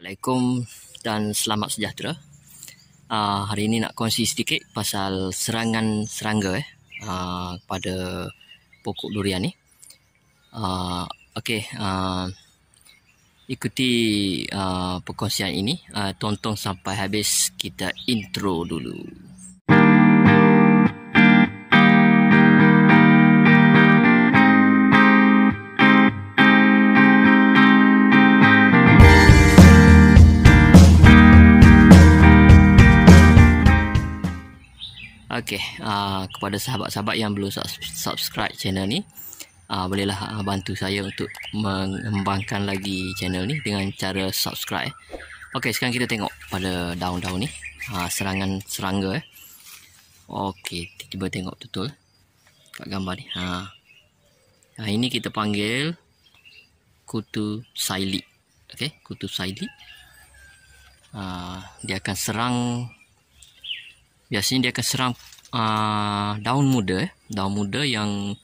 Assalamualaikum dan selamat sejahtera. Uh, hari ini nak kongsi sedikit pasal serangan serangga eh uh, pada pokok durian ni. Uh, ah, okay, uh, ikuti uh, perkongsian ini. Uh, tonton sampai habis kita intro dulu. Okey uh, kepada sahabat-sahabat yang belum subscribe channel ni uh, Bolehlah uh, bantu saya untuk mengembangkan lagi channel ni dengan cara subscribe Okey sekarang kita tengok pada daun-daun ni uh, Serangan serangga eh. Okay, cuba tengok betul Kat gambar ni ha. Ha, Ini kita panggil Kutu Sailik Okey Kutu Sailik uh, Dia akan serang biasanya dia akan serang uh, ah, daun muda eh. daun muda yang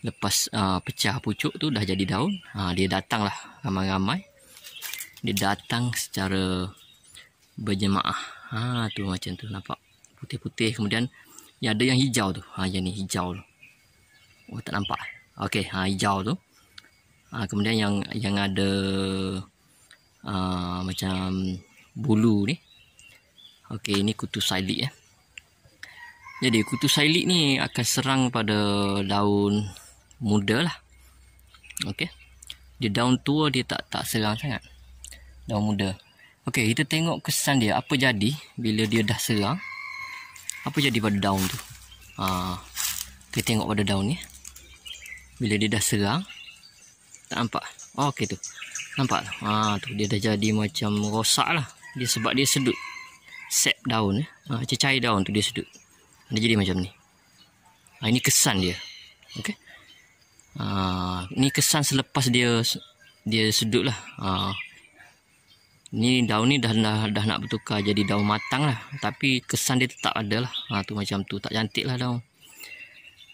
lepas uh, pecah pucuk tu dah jadi daun uh, dia lah, ramai-ramai dia datang secara berjemaah ha tu macam tu nampak putih-putih kemudian yang ada yang hijau tu ha yang ni hijau tu oh tak nampak okey ha hijau tu ha, kemudian yang yang ada uh, macam bulu ni okey ini kutu silik eh jadi kutu silik ni akan serang pada daun muda lah. Okey. Dia daun tua dia tak tak serang sangat. Daun muda. Okey, kita tengok kesan dia apa jadi bila dia dah serang. Apa jadi pada daun tu? Ha. Kita tengok pada daun ni. Bila dia dah serang tak nampak. Oh, Okey tu. Nampak? Ha tu dia dah jadi macam rosak lah. Dia sebab dia sedut. Sap daun eh. Ha, cecair daun tu dia sedut. Dia jadi macam ni. Ha, ini kesan dia. okay? Ha, ah, ini kesan selepas dia dia sedut lah. Ha, ni daun ni dah, dah, dah nak bertukar jadi daun matang lah. Tapi kesan dia tetap ada lah. Ha, tu macam tu. Tak cantik lah daun.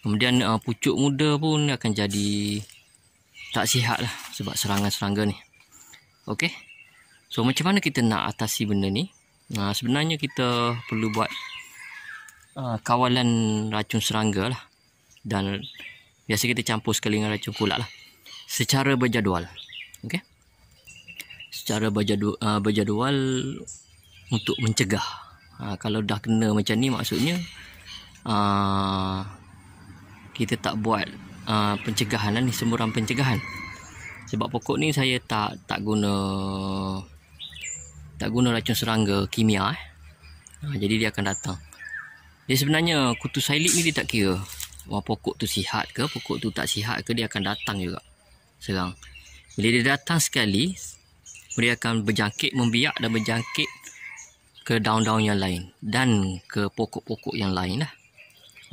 Kemudian ha, pucuk muda pun akan jadi tak sihat lah. Sebab serangan serangga ni. Okey. So macam mana kita nak atasi benda ni? Nah, sebenarnya kita perlu buat Ah, kawalan racun serangga lah. Dan biasa kita campur sekali dengan racun kulak lah. Secara berjadual. okey? Secara berjadu, uh, berjadual untuk mencegah. Uh, kalau dah kena macam ni maksudnya uh, kita tak buat uh, pencegahan lah ni semburan pencegahan. Sebab pokok ni saya tak tak guna tak guna racun serangga kimia eh. jadi dia akan datang. Dia sebenarnya kutu silik ni dia tak kira Wah pokok tu sihat ke Pokok tu tak sihat ke Dia akan datang juga Serang Bila dia datang sekali Dia akan berjangkit membiak dan berjangkit Ke daun-daun yang lain Dan ke pokok-pokok yang lain lah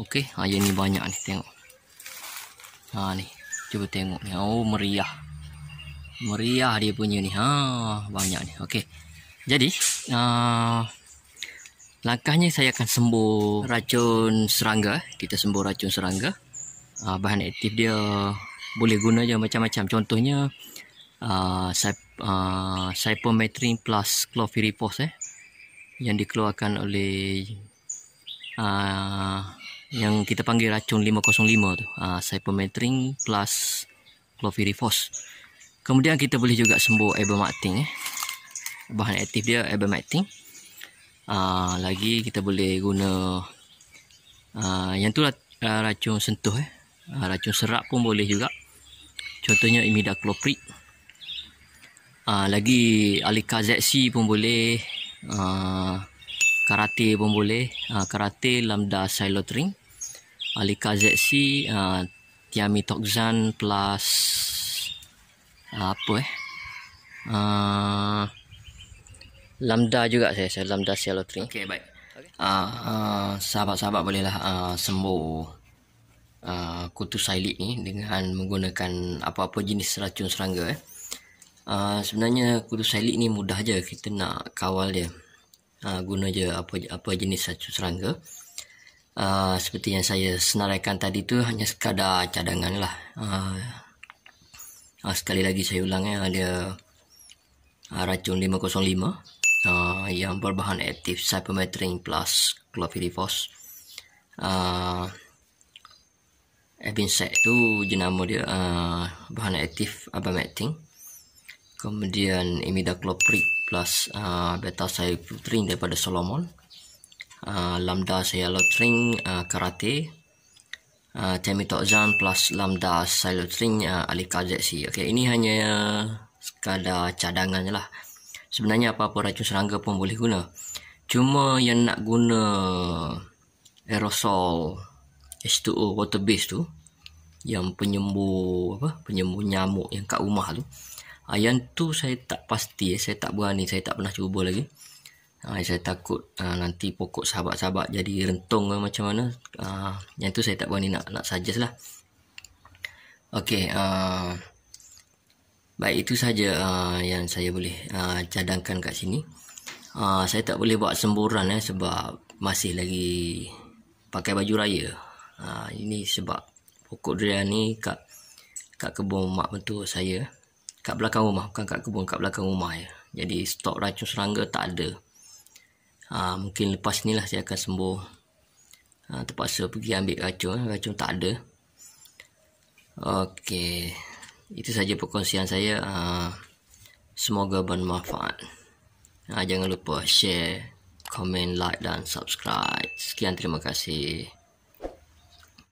Okey, ha, ni banyak ni tengok Ha ni Cuba tengok ni Oh meriah Meriah dia punya ni Ha banyak ni Okey. Jadi uh, langkahnya saya akan sembuh racun serangga kita sembuh racun serangga ah, bahan aktif dia boleh guna je macam-macam contohnya uh, ah, cypermethrin ah, plus chlorpyrifos eh, yang dikeluarkan oleh yang kita panggil racun 505 tu uh, cypermethrin plus chlorpyrifos kemudian kita boleh juga sembuh ebermactin eh. bahan aktif dia ebermactin Aa, ah, lagi kita boleh guna aa, ah, yang tu lah, ah, racun sentuh eh. Aa, racun serap pun boleh juga. Contohnya imidacloprid. Aa, lagi alikazexi pun boleh. Aa, karate pun boleh. Aa, karate lambda silotrin. Alikazexi aa, tiamitoxan plus aa, apa eh. Aa, lambda juga saya saya lambda cell lottery Okay baik okay. uh, ah, uh, ah, sahabat-sahabat bolehlah uh, ah, sembuh uh, kutu silik ni dengan menggunakan apa-apa jenis racun serangga eh uh, sebenarnya kutu silik ni mudah je kita nak kawal dia uh, guna je apa apa jenis racun serangga Uh, seperti yang saya senaraikan tadi tu hanya sekadar cadangan lah uh, uh, sekali lagi saya ulang ya, ada uh, racun 505 uh, yang berbahan aktif cypermethrin plus chlorpyrifos uh, ah, Ebinsek tu jenama dia uh, bahan aktif abamectin kemudian imidacloprid plus uh, beta cypermethrin daripada Solomon uh, lambda cyclotrin uh, karate uh, temitoxan plus lambda cyclotrin uh, alikazexi okay, ini hanya sekadar cadangannya lah sebenarnya apa-apa racun serangga pun boleh guna. Cuma yang nak guna aerosol H2O water base tu yang penyembuh apa penyembuh nyamuk yang kat rumah tu ha, yang tu saya tak pasti eh, saya tak berani saya tak pernah cuba lagi ha, saya takut ha, nanti pokok sahabat-sahabat jadi rentung ke macam mana ha, yang tu saya tak berani nak nak suggest lah okey uh, Baik itu saja uh, yang saya boleh uh, cadangkan kat sini. Uh, saya tak boleh buat semburan eh sebab masih lagi pakai baju raya. Uh, ini sebab pokok dia ni kat kat kebun mak mentua saya. Kat belakang rumah bukan kat kebun kat belakang rumah ya. Jadi stok racun serangga tak ada. Uh, mungkin lepas ni lah saya akan sembuh. Uh, terpaksa pergi ambil racun. Eh. Racun tak ada. Okey itu saja perkongsian saya ah, semoga bermanfaat ah, jangan lupa share komen like dan subscribe sekian terima kasih